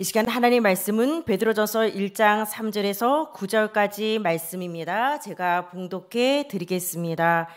이 시간 하나님 말씀은 베드로전서 1장 3절에서 9절까지 말씀입니다. 제가 봉독해 드리겠습니다.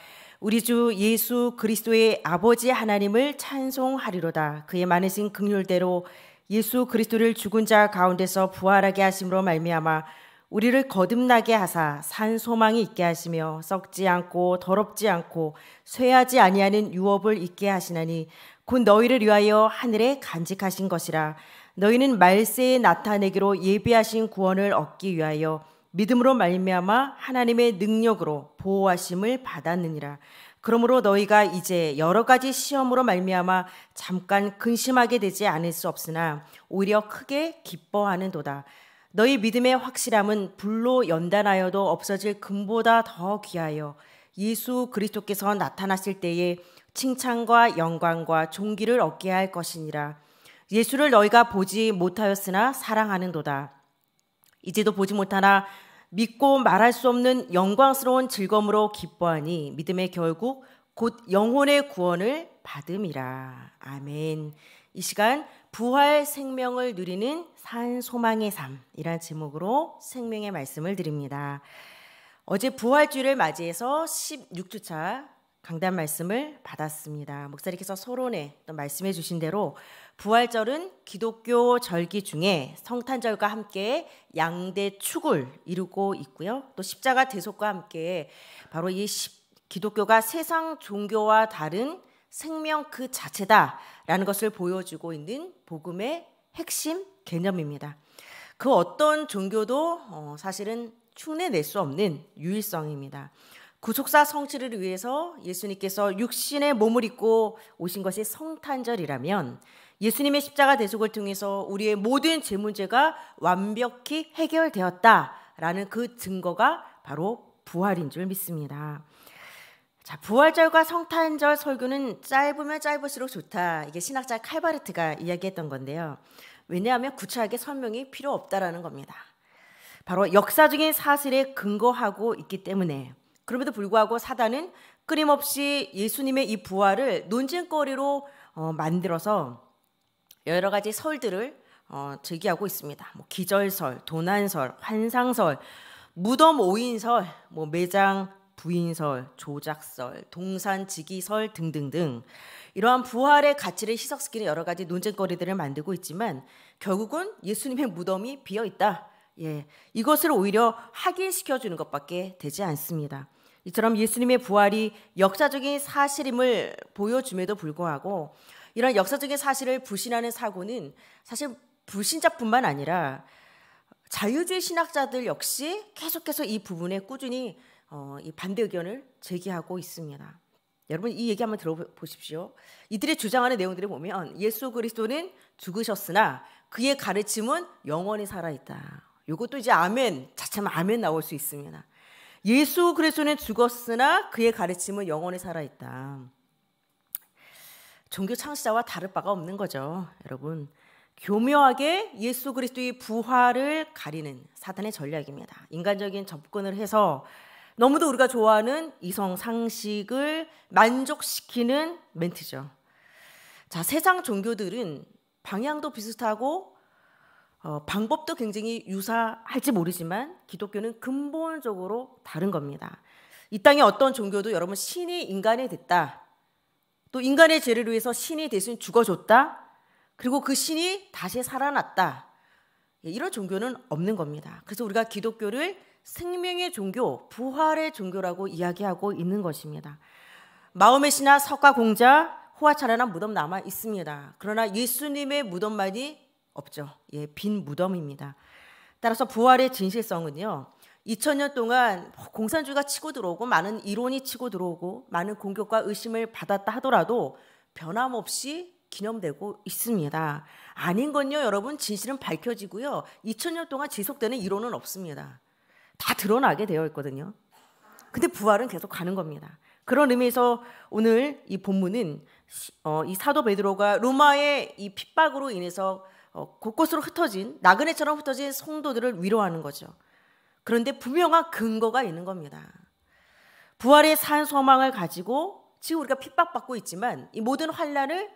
우리 주 예수 그리스도의 아버지 하나님을 찬송하리로다. 그의 많으신 긍휼대로 예수 그리스도를 죽은 자 가운데서 부활하게 하심으로 말미암아 우리를 거듭나게 하사 산 소망이 있게 하시며 썩지 않고 더럽지 않고 쇠하지 아니하는 유업을 있게 하시나니 곧 너희를 위하여 하늘에 간직하신 것이라 너희는 말세에 나타내기로 예비하신 구원을 얻기 위하여 믿음으로 말미암아 하나님의 능력으로 보호하심을 받았느니라. 그러므로 너희가 이제 여러 가지 시험으로 말미암아 잠깐 근심하게 되지 않을 수 없으나 오히려 크게 기뻐하는도다. 너희 믿음의 확실함은 불로 연단하여도 없어질 금보다 더 귀하여 예수 그리스도께서 나타나실 때에 칭찬과 영광과 존귀를 얻게 할 것이니라. 예수를 너희가 보지 못하였으나 사랑하는도다. 이제도 보지 못하나 믿고 말할 수 없는 영광스러운 즐거움으로 기뻐하니 믿음의 결국 곧 영혼의 구원을 받음이라. 아멘. 이 시간 부활 생명을 누리는 산 소망의 삶이란 제목으로 생명의 말씀을 드립니다. 어제 부활주를 맞이해서 16주차 강단 말씀을 받았습니다. 목사님께서 서론에 말씀해 주신 대로 부활절은 기독교 절기 중에 성탄절과 함께 양대 축을 이루고 있고요. 또 십자가 대속과 함께 바로 이 기독교가 세상 종교와 다른 생명 그 자체다라는 것을 보여주고 있는 복음의 핵심 개념입니다. 그 어떤 종교도 어, 사실은 흉내낼 수 없는 유일성입니다. 구속사 성취를 위해서 예수님께서 육신의 몸을 입고 오신 것이 성탄절이라면 예수님의 십자가 대속을 통해서 우리의 모든 제 문제가 완벽히 해결되었다라는 그 증거가 바로 부활인 줄 믿습니다. 자, 부활절과 성탄절 설교는 짧으면 짧을수록 좋다. 이게 신학자 칼바르트가 이야기했던 건데요. 왜냐하면 구차하게 설명이 필요 없다라는 겁니다. 바로 역사적인 사실에 근거하고 있기 때문에 그럼에도 불구하고 사단은 끊임없이 예수님의 이 부활을 논쟁거리로 어, 만들어서 여러 가지 설들을 어, 제기하고 있습니다. 뭐 기절설, 도난설, 환상설, 무덤 오인설, 뭐 매장 부인설, 조작설, 동산지기설 등등등 이러한 부활의 가치를 희석시키는 여러 가지 논쟁거리들을 만들고 있지만 결국은 예수님의 무덤이 비어 있다. 예, 이것을 오히려 확인시켜 주는 것밖에 되지 않습니다. 이처럼 예수님의 부활이 역사적인 사실임을 보여줌에도 불구하고 이런 역사적인 사실을 부신하는 사고는 사실 불신자뿐만 아니라 자유주의 신학자들 역시 계속해서 이 부분에 꾸준히 어, 이 반대 의견을 제기하고 있습니다. 여러분 이 얘기 한번 들어보십시오. 이들의 주장하는 내용들을 보면 예수 그리스도는 죽으셨으나 그의 가르침은 영원히 살아있다. 이것도 이제 아멘 자참 아멘 나올 수 있습니다. 예수 그리스도는 죽었으나 그의 가르침은 영원히 살아있다. 종교 창시자와 다를 바가 없는 거죠. 여러분, 교묘하게 예수 그리스도의 부활을 가리는 사단의 전략입니다. 인간적인 접근을 해서 너무도 우리가 좋아하는 이성 상식을 만족시키는 멘트죠. 자, 세상 종교들은 방향도 비슷하고 어, 방법도 굉장히 유사할지 모르지만 기독교는 근본적으로 다른 겁니다. 이 땅의 어떤 종교도 여러분 신이 인간이 됐다. 또 인간의 죄를 위해서 신이 대신 죽어줬다. 그리고 그 신이 다시 살아났다. 예, 이런 종교는 없는 겁니다. 그래서 우리가 기독교를 생명의 종교, 부활의 종교라고 이야기하고 있는 것입니다. 마음의 신화 석가 공자, 호화차라는 무덤 남아 있습니다. 그러나 예수님의 무덤만이 없죠. 예, 빈 무덤입니다. 따라서 부활의 진실성은요. 2000년 동안 공산주의가 치고 들어오고 많은 이론이 치고 들어오고 많은 공격과 의심을 받았다 하더라도 변함없이 기념되고 있습니다. 아닌 건요, 여러분 진실은 밝혀지고요. 2000년 동안 지속되는 이론은 없습니다. 다 드러나게 되어 있거든요. 근데 부활은 계속 가는 겁니다. 그런 의미에서 오늘 이 본문은 어, 이 사도 베드로가 로마의 이 핍박으로 인해서 어, 곳곳으로 흩어진 나그네처럼 흩어진 성도들을 위로하는 거죠. 그런데 분명한 근거가 있는 겁니다. 부활의 산 소망을 가지고 지금 우리가 핍박받고 있지만 이 모든 환란을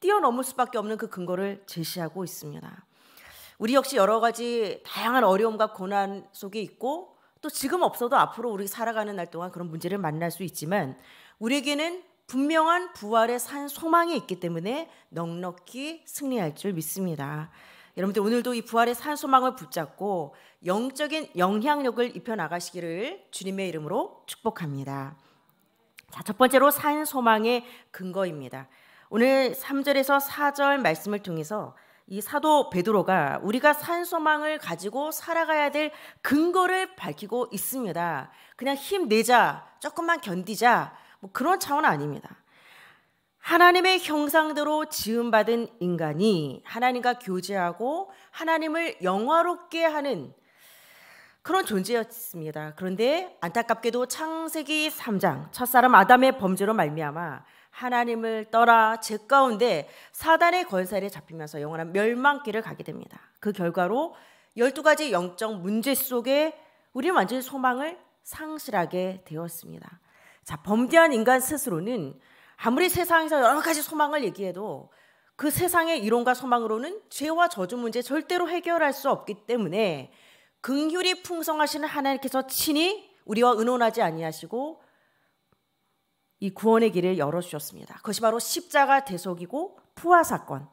뛰어넘을 수밖에 없는 그 근거를 제시하고 있습니다. 우리 역시 여러 가지 다양한 어려움과 고난 속에 있고 또 지금 없어도 앞으로 우리 살아가는 날 동안 그런 문제를 만날 수 있지만 우리에게는 분명한 부활의 산 소망이 있기 때문에 넉넉히 승리할 줄 믿습니다. 여러분들 오늘도 이 부활의 산 소망을 붙잡고 영적인 영향력을 입혀 나가시기를 주님의 이름으로 축복합니다. 자, 첫 번째로 산 소망의 근거입니다. 오늘 3절에서 4절 말씀을 통해서 이 사도 베드로가 우리가 산 소망을 가지고 살아가야 될 근거를 밝히고 있습니다. 그냥 힘내자, 조금만 견디자, 뭐 그런 차원 아닙니다. 하나님의 형상대로 지음받은 인간이 하나님과 교제하고 하나님을 영화롭게 하는 그런 존재였습니다. 그런데 안타깝게도 창세기 3장 첫사람 아담의 범죄로 말미암아 하나님을 떠나 죄 가운데 사단의 권세에 잡히면서 영원한 멸망길을 가게 됩니다. 그 결과로 12가지 영적 문제 속에 우리는 완전히 소망을 상실하게 되었습니다. 자, 범죄한 인간 스스로는 아무리 세상에서 여러 가지 소망을 얘기해도 그 세상의 이론과 소망으로는 죄와 저주 문제 절대로 해결할 수 없기 때문에 긍휼이 풍성하시는 하나님께서 친히 우리와 의논하지 아니하시고 이 구원의 길을 열어주셨습니다. 그것이 바로 십자가 대속이고 부하 사건.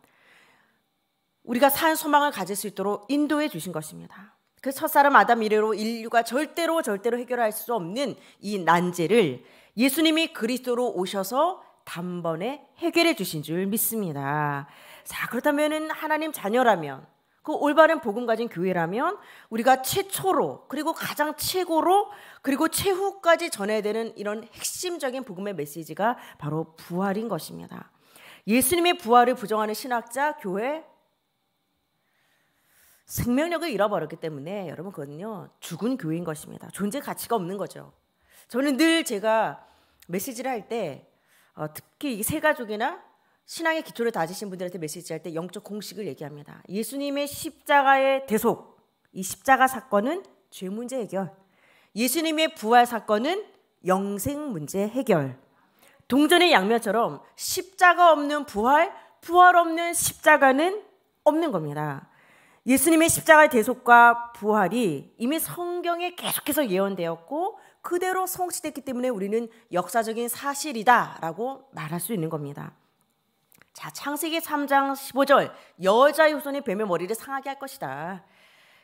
우리가 산 소망을 가질 수 있도록 인도해 주신 것입니다. 그 첫사람 아담 이래로 인류가 절대로 절대로 해결할 수 없는 이 난제를 예수님이 그리스도로 오셔서 단번에 해결해 주신 줄 믿습니다. 자, 그렇다면 하나님 자녀라면 그 올바른 복음 가진 교회라면 우리가 최초로 그리고 가장 최고로 그리고 최후까지 전해야 되는 이런 핵심적인 복음의 메시지가 바로 부활인 것입니다. 예수님의 부활을 부정하는 신학자, 교회 생명력을 잃어버렸기 때문에 여러분 그건요 죽은 교회인 것입니다. 존재 가치가 없는 거죠. 저는 늘 제가 메시지를 할때 어, 특히 이세 가족이나 신앙의 기초를 다지신 분들한테 메시지할 때 영적 공식을 얘기합니다. 예수님의 십자가의 대속, 이 십자가 사건은 죄 문제 해결, 예수님의 부활 사건은 영생 문제 해결. 동전의 양면처럼 십자가 없는 부활, 부활 없는 십자가는 없는 겁니다. 예수님의 십자가의 대속과 부활이 이미 성경에 계속해서 예언되었고 그대로 성취됐기 때문에 우리는 역사적인 사실이다라고 말할 수 있는 겁니다. 자, 창세기 3장 15절 여자의 후손이 뱀의 머리를 상하게 할 것이다.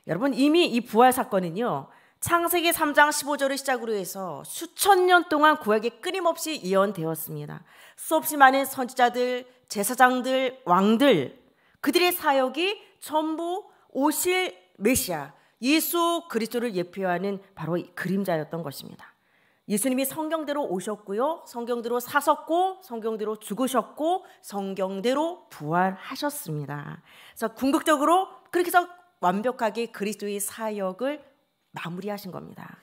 여러분 이미 이 부활 사건은요. 창세기 3장 15절을 시작으로 해서 수천 년 동안 구약에 끊임없이 예언되었습니다. 수없이 많은 선지자들, 제사장들, 왕들 그들의 사역이 전부 오실 메시아, 예수 그리스도를 예표하는 바로 그림자였던 것입니다. 예수님이 성경대로 오셨고요. 성경대로 사셨고 성경대로 죽으셨고 성경대로 부활하셨습니다. 그래서 궁극적으로 그렇게 해서 완벽하게 그리스도의 사역을 마무리하신 겁니다.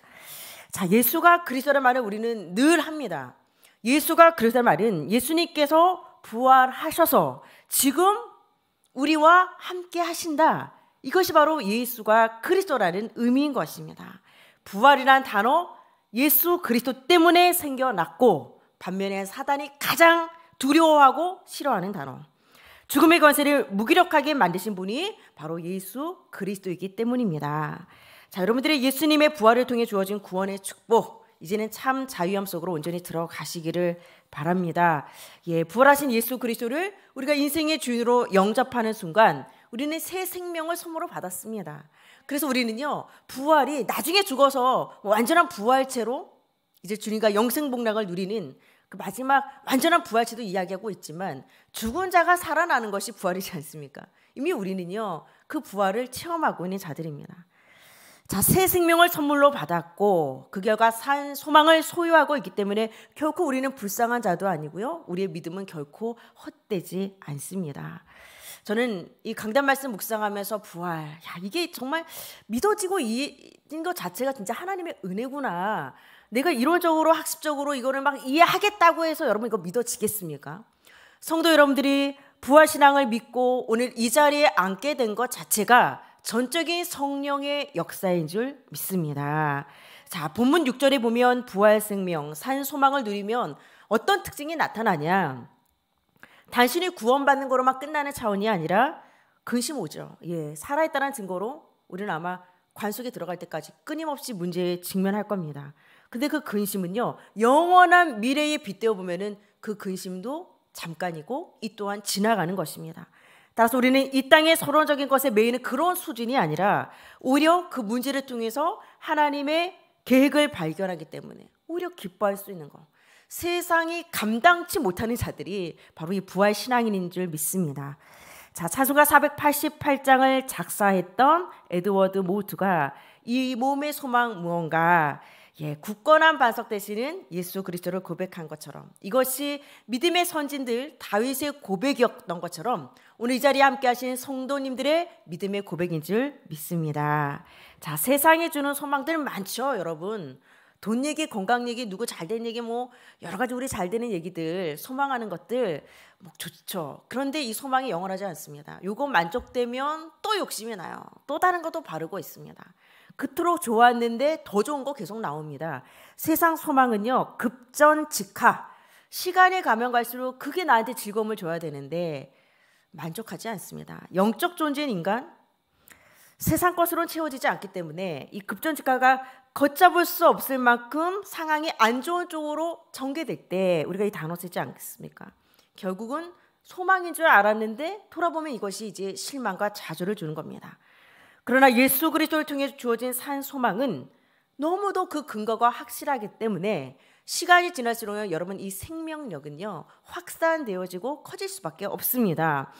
자, 예수가 그리스도란 말을 우리는 늘 합니다. 예수가 그리스도란 말은 예수님께서 부활하셔서 지금 우리와 함께 하신다. 이것이 바로 예수가 그리스도라는 의미인 것입니다. 부활이란 단어 예수 그리스도 때문에 생겨났고 반면에 사단이 가장 두려워하고 싫어하는 단어. 죽음의 권세를 무기력하게 만드신 분이 바로 예수 그리스도이기 때문입니다. 자, 여러분들의 예수님의 부활을 통해 주어진 구원의 축복, 이제는 참 자유함 속으로 온전히 들어가시기를 바랍니다. 예, 부활하신 예수 그리스도를 우리가 인생의 주인으로 영접하는 순간 우리는 새 생명을 선물로 받았습니다. 그래서 우리는요, 부활이 나중에 죽어서 완전한 부활체로 이제 주님과 영생복락을 누리는 그 마지막 완전한 부활체도 이야기하고 있지만 죽은 자가 살아나는 것이 부활이지 않습니까? 이미 우리는요, 그 부활을 체험하고 있는 자들입니다. 자, 새 생명을 선물로 받았고 그 결과 산 소망을 소유하고 있기 때문에 결코 우리는 불쌍한 자도 아니고요. 우리의 믿음은 결코 헛되지 않습니다. 저는 이 강단 말씀 묵상하면서 부활, 야, 이게 정말 믿어지고 이인 것 자체가 진짜 하나님의 은혜구나. 내가 이론적으로 학습적으로 이거를 막 이해하겠다고 해서 여러분 이거 믿어지겠습니까? 성도 여러분들이 부활 신앙을 믿고 오늘 이 자리에 앉게 된 것 자체가 전적인 성령의 역사인 줄 믿습니다. 자, 본문 6절에 보면 부활 생명, 산 소망을 누리면 어떤 특징이 나타나냐? 단순히 구원받는 거로만 끝나는 차원이 아니라 근심 오죠. 예, 살아있다는 증거로 우리는 아마 관 속에 들어갈 때까지 끊임없이 문제에 직면할 겁니다. 근데 그 근심은요, 영원한 미래에 빗대어 보면은 그 근심도 잠깐이고 이 또한 지나가는 것입니다. 따라서 우리는 이 땅의 서론적인 것에 매이는 그런 수준이 아니라 오히려 그 문제를 통해서 하나님의 계획을 발견하기 때문에 오히려 기뻐할 수 있는 것. 세상이 감당치 못하는 자들이 바로 이 부활 신앙인인 줄 믿습니다. 자, 차수가 488장을 작사했던 에드워드 모두가 이 몸의 소망 무언가 예, 굳건한 반석 되시는 예수 그리스도를 고백한 것처럼 이것이 믿음의 선진들 다윗의 고백이었던 것처럼 오늘 이 자리에 함께 하신 성도님들의 믿음의 고백인 줄 믿습니다. 자, 세상에 주는 소망들 많죠, 여러분. 돈 얘기, 건강 얘기, 누구 잘된 얘기, 뭐 여러 가지 우리 잘 되는 얘기들, 소망하는 것들 뭐 좋죠. 그런데 이 소망이 영원하지 않습니다. 요거 만족되면 또 욕심이 나요. 또 다른 것도 바르고 있습니다. 그토록 좋았는데 더 좋은 거 계속 나옵니다. 세상 소망은요 급전 직하. 시간이 가면 갈수록 그게 나한테 즐거움을 줘야 되는데 만족하지 않습니다. 영적 존재인 인간 세상 것으로는 채워지지 않기 때문에 이 급전 주가가 걷잡을 수 없을 만큼 상황이 안 좋은 쪽으로 전개될 때 우리가 이 단어 쓰지 않겠습니까? 결국은 소망인 줄 알았는데 돌아보면 이것이 이제 실망과 좌절을 주는 겁니다. 그러나 예수 그리스도를 통해 주어진 산 소망은 너무도 그 근거가 확실하기 때문에 시간이 지날수록 여러분 이 생명력은요 확산되어지고 커질 수밖에 없습니다.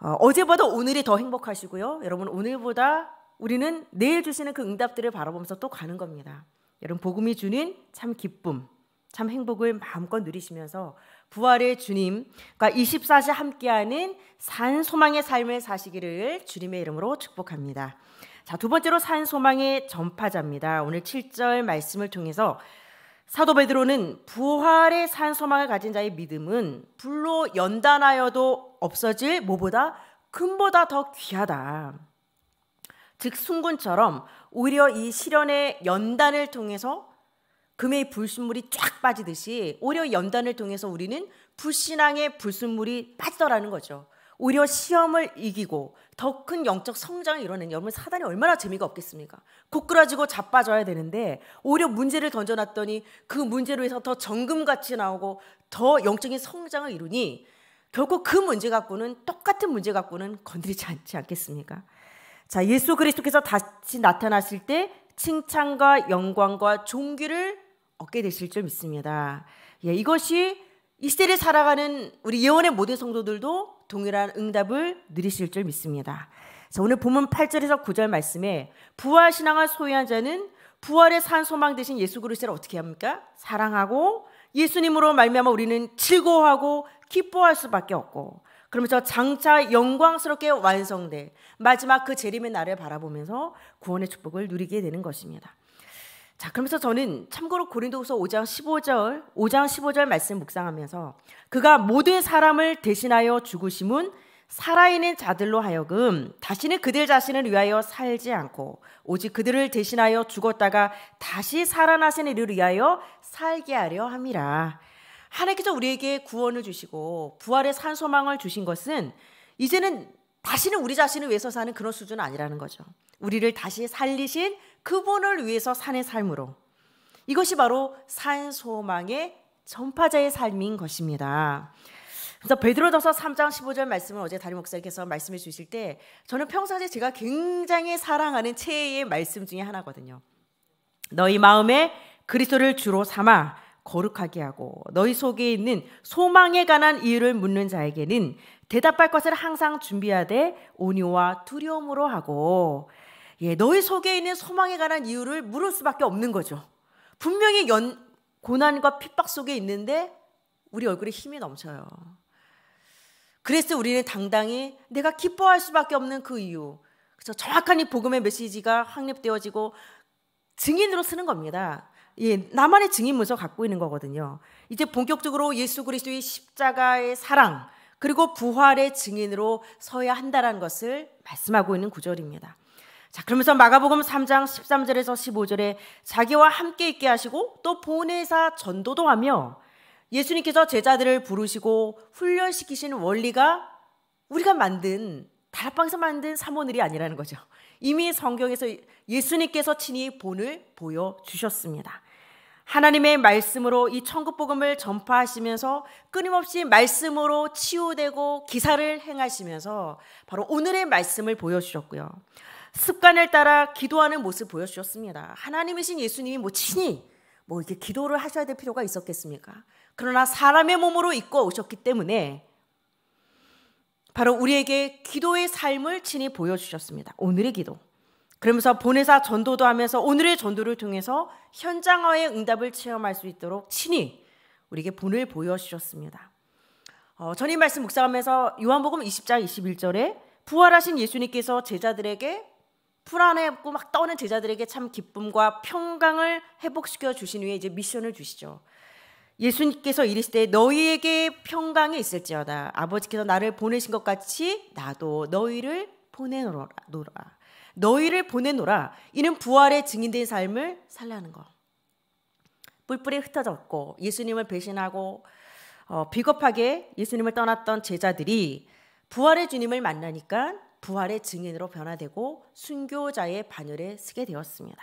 어, 제보다 오늘이 더 행복하시고요. 여러분 오늘보다 우리는 내일 주시는 그 응답들을 바라보면서 또 가는 겁니다. 여러분 복음이 주는 참 기쁨, 참 행복을 마음껏 누리시면서 부활의 주님, 과 24시 함께하는 산 소망의 삶을 사시기를 주님의 이름으로 축복합니다. 자, 두 번째로 산 소망의 전파자입니다. 오늘 7절 말씀을 통해서 사도 베드로는 부활의 산 소망을 가진 자의 믿음은 불로 연단하여도 없어질 뭐보다 금보다 더 귀하다. 즉 순군처럼 오히려 이 시련의 연단을 통해서 금의 불순물이 쫙 빠지듯이 오히려 연단을 통해서 우리는 불신앙의 불순물이 빠지더라는 거죠. 오히려 시험을 이기고 더 큰 영적 성장을 이뤄낸 여러분 사단이 얼마나 재미가 없겠습니까? 고꾸라지고 자빠져야 되는데 오히려 문제를 던져놨더니 그 문제로 해서 더 정금같이 나오고 더 영적인 성장을 이루니 결국그 문제 갖고는 똑같은 문제 갖고는 건드리지 않지 않겠습니까? 자, 예수 그리스도께서 다시 나타났을때 칭찬과 영광과 종기를 얻게 되실 줄 믿습니다. 예, 이것이 이 시대를 살아가는 우리 예원의 모든 성도들도 동일한 응답을 누리실 줄 믿습니다. 자, 오늘 본문 8절에서 9절 말씀에 부활 신앙을 소유한 자는 부활의 산 소망 대신 예수 그리스도를 어떻게 합니까? 사랑하고 예수님으로 말미암아 우리는 즐거워하고 기뻐할 수밖에 없고 그러면서 장차 영광스럽게 완성될 마지막 그 재림의 날을 바라보면서 구원의 축복을 누리게 되는 것입니다. 자, 그러면서 저는 참고로 고린도후서 5장 15절, 5장 15절 말씀 묵상하면서 그가 모든 사람을 대신하여 죽으심은 살아있는 자들로 하여금 다시는 그들 자신을 위하여 살지 않고 오직 그들을 대신하여 죽었다가 다시 살아나신 이를 위하여 살게 하려 함이라. 하나님께서 우리에게 구원을 주시고 부활의 산소망을 주신 것은 이제는 다시는 우리 자신을 위해서 사는 그런 수준은 아니라는 거죠. 우리를 다시 살리신 그분을 위해서 산의 삶으로 이것이 바로 산 소망의 전파자의 삶인 것입니다. 그래서 베드로전서 3장 15절 말씀을 어제 다리 목사님께서 말씀해 주실 때 저는 평상시에 제가 굉장히 사랑하는 최애의 말씀 중에 하나거든요. 너희 마음에 그리스도를 주로 삼아 거룩하게 하고 너희 속에 있는 소망에 관한 이유를 묻는 자에게는 대답할 것을 항상 준비하되 온유와 두려움으로 하고 예, 너희 속에 있는 소망에 관한 이유를 물을 수밖에 없는 거죠. 분명히 연, 고난과 핍박 속에 있는데 우리 얼굴에 힘이 넘쳐요. 그래서 우리는 당당히 내가 기뻐할 수밖에 없는 그 이유. 그래서 정확한 이 복음의 메시지가 확립되어지고 증인으로 쓰는 겁니다. 예, 나만의 증인 문서 갖고 있는 거거든요. 이제 본격적으로 예수 그리스도의 십자가의 사랑 그리고 부활의 증인으로 서야 한다는 것을 말씀하고 있는 구절입니다. 자, 그러면서 마가복음 3장 13절에서 15절에 자기와 함께 있게 하시고 또 보내사 전도도 하며 예수님께서 제자들을 부르시고 훈련시키신 원리가 우리가 만든 다락방에서 만든 사모늘이 아니라는 거죠. 이미 성경에서 예수님께서 친히 본을 보여 주셨습니다. 하나님의 말씀으로 이 천국 복음을 전파하시면서 끊임없이 말씀으로 치유되고 기사를 행하시면서 바로 오늘의 말씀을 보여 주셨고요. 습관을 따라 기도하는 모습 보여주셨습니다. 하나님이신 예수님이 뭐 친히 뭐 이렇게 기도를 하셔야 될 필요가 있었겠습니까? 그러나 사람의 몸으로 입고 오셨기 때문에 바로 우리에게 기도의 삶을 친히 보여주셨습니다. 오늘의 기도. 그러면서 본회사 전도도 하면서 오늘의 전도를 통해서 현장화의 응답을 체험할 수 있도록 친히 우리에게 본을 보여주셨습니다. 어, 전임 말씀 묵상하면서 요한복음 20장 21절에 부활하신 예수님께서 제자들에게 불안해하고 막 떠는 제자들에게 참 기쁨과 평강을 회복시켜 주신 후에 이제 미션을 주시죠. 예수님께서 이르시되 너희에게 평강이 있을지어다 아버지께서 나를 보내신 것 같이 나도 너희를 보내노라 너희를 보내노라 이는 부활의 증인된 삶을 살라는 것 뿔뿔이 흩어졌고 예수님을 배신하고 어, 비겁하게 예수님을 떠났던 제자들이 부활의 주님을 만나니까 부활의 증인으로 변화되고 순교자의 반열에 서게 되었습니다.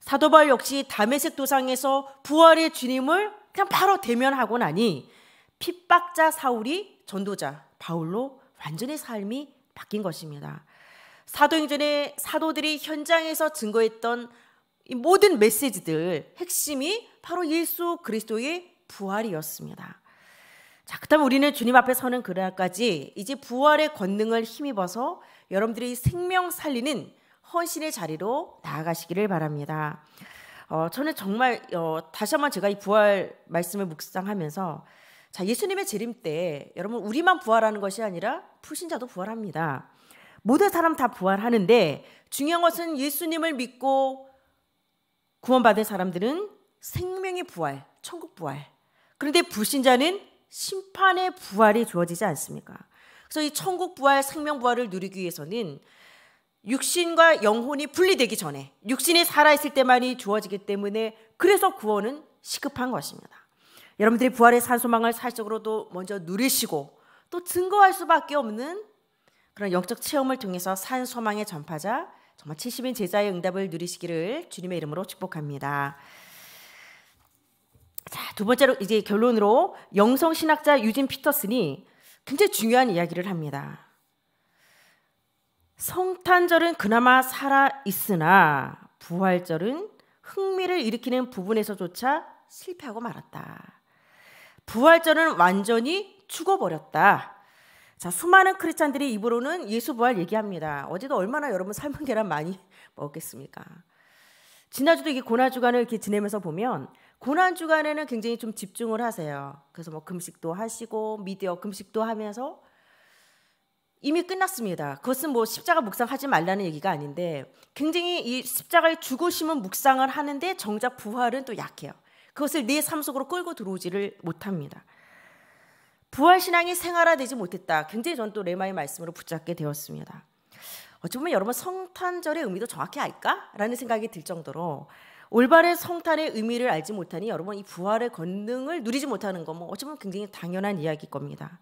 사도 바 역시 다메섹 도상에서 부활의 주님을 그냥 바로 대면하고 나니 핍박자 사울이 전도자 바울로 완전히 삶이 바뀐 것입니다. 사도행전의 사도들이 현장에서 증거했던 모든 메시지들 핵심이 바로 예수 그리스도의 부활이었습니다. 자, 그렇다면 우리는 주님 앞에 서는 그날까지 이제 부활의 권능을 힘입어서 여러분들이 생명 살리는 헌신의 자리로 나아가시기를 바랍니다. 어, 저는 정말 어, 다시 한번 제가 이 부활 말씀을 묵상하면서 자 예수님의 재림 때 여러분 우리만 부활하는 것이 아니라 풀신자도 부활합니다. 모든 사람 다 부활하는데 중요한 것은 예수님을 믿고 구원받은 사람들은 생명의 부활, 천국 부활. 그런데 불신자는 심판의 부활이 주어지지 않습니까? 그래서 이 천국 부활, 생명 부활을 누리기 위해서는 육신과 영혼이 분리되기 전에 육신이 살아있을 때만이 주어지기 때문에 그래서 구원은 시급한 것입니다. 여러분들이 부활의 산소망을 사적으로도 먼저 누리시고 또 증거할 수밖에 없는 그런 영적 체험을 통해서 산소망의 전파자 정말 70인 제자의 응답을 누리시기를 주님의 이름으로 축복합니다. 자, 두 번째로 이제 결론으로 영성 신학자 유진 피터슨이 굉장히 중요한 이야기를 합니다. 성탄절은 그나마 살아 있으나 부활절은 흥미를 일으키는 부분에서조차 실패하고 말았다. 부활절은 완전히 죽어버렸다. 자, 수많은 크리스찬들이 입으로는 예수 부활 얘기합니다. 어제도 얼마나 여러분 삶은 계란 많이 먹었겠습니까? 지난주도 이게 고나주간을 이렇게 지내면서 보면 고난 주간에는 굉장히 좀 집중을 하세요. 그래서 뭐 금식도 하시고 미디어 금식도 하면서 이미 끝났습니다. 그것은 뭐 십자가 묵상하지 말라는 얘기가 아닌데 굉장히 이 십자가의 죽으심은 묵상을 하는데 정작 부활은 또 약해요. 그것을 내 삶 속으로 끌고 들어오지를 못합니다. 부활 신앙이 생활화되지 못했다. 굉장히 전 또 레마의 말씀으로 붙잡게 되었습니다. 어쩌면 여러분 성탄절의 의미도 정확히 알까라는 생각이 들 정도로 올바른 성탄의 의미를 알지 못하니 여러분 이 부활의 권능을 누리지 못하는 것뭐 어쩌면 굉장히 당연한 이야기일 겁니다.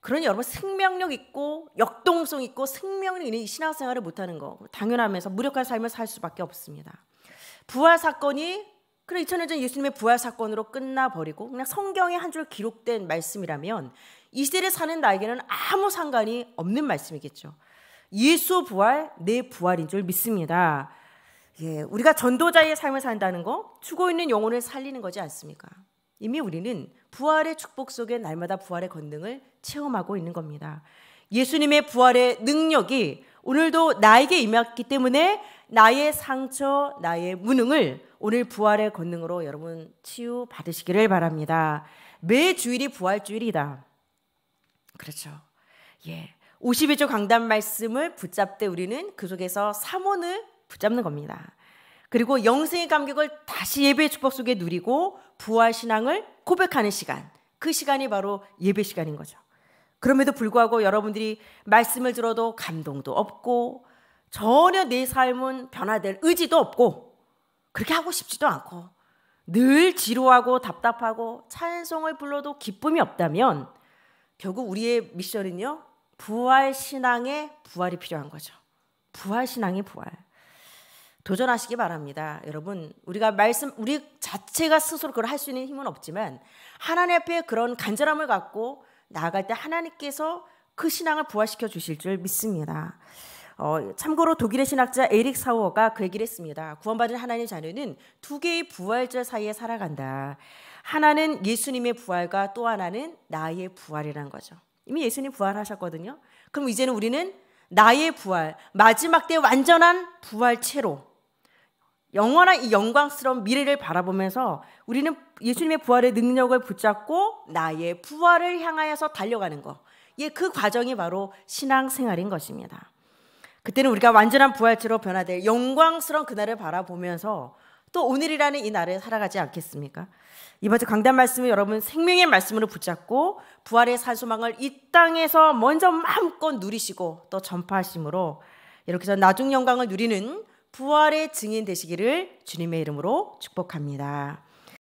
그러니 여러분 생명력 있고 역동성 있고 생명력 있는 신앙생활을 못하는 거 당연하면서 무력한 삶을 살 수밖에 없습니다. 부활 사건이 그래 2000년 전 예수님의 부활 사건으로 끝나버리고 그냥 성경에 한 줄 기록된 말씀이라면 이 시대를 사는 나에게는 아무 상관이 없는 말씀이겠죠. 예수 부활 내 부활인 줄 믿습니다. 예, 우리가 전도자의 삶을 산다는 거, 추고 있는 영혼을 살리는 거지 않습니까? 이미 우리는 부활의 축복 속에 날마다 부활의 권능을 체험하고 있는 겁니다. 예수님의 부활의 능력이 오늘도 나에게 임했기 때문에 나의 상처, 나의 무능을 오늘 부활의 권능으로 여러분 치유 받으시기를 바랍니다. 매 주일이 부활 주일이다. 그렇죠. 예. 52조 강단 말씀을 붙잡되 우리는 그 속에서 삼원을 붙잡는 겁니다. 그리고 영생의 감격을 다시 예배의 축복 속에 누리고 부활 신앙을 고백하는 시간. 그 시간이 바로 예배 시간인 거죠. 그럼에도 불구하고 여러분들이 말씀을 들어도 감동도 없고 전혀 내 삶은 변화될 의지도 없고 그렇게 하고 싶지도 않고 늘 지루하고 답답하고 찬송을 불러도 기쁨이 없다면 결국 우리의 미션은요 부활 신앙의 부활이 필요한 거죠. 부활 신앙의 부활. 도전하시기 바랍니다. 여러분, 우리가 말씀, 우리 자체가 스스로 그걸 할 수 있는 힘은 없지만 하나님 앞에 그런 간절함을 갖고 나아갈 때 하나님께서 그 신앙을 부활시켜 주실 줄 믿습니다. 어, 참고로 독일의 신학자 에릭 사워가 그 얘기를 했습니다. 구원받은 하나님의 자녀는 두 개의 부활절 사이에 살아간다. 하나는 예수님의 부활과 또 하나는 나의 부활이라는 거죠. 이미 예수님 부활하셨거든요. 그럼 이제는 우리는 나의 부활, 마지막 때 완전한 부활체로 영원한 이 영광스러운 미래를 바라보면서 우리는 예수님의 부활의 능력을 붙잡고 나의 부활을 향하여서 달려가는 것. 예, 그 과정이 바로 신앙생활인 것입니다. 그때는 우리가 완전한 부활체로 변화될 영광스러운 그날을 바라보면서 또 오늘이라는 이 날을 살아가지 않겠습니까? 이번 주 강단 말씀을 여러분 생명의 말씀으로 붙잡고 부활의 산소망을 이 땅에서 먼저 마음껏 누리시고 또 전파하심으로 이렇게 해서 나중 영광을 누리는 부활의 증인 되시기를 주님의 이름으로 축복합니다.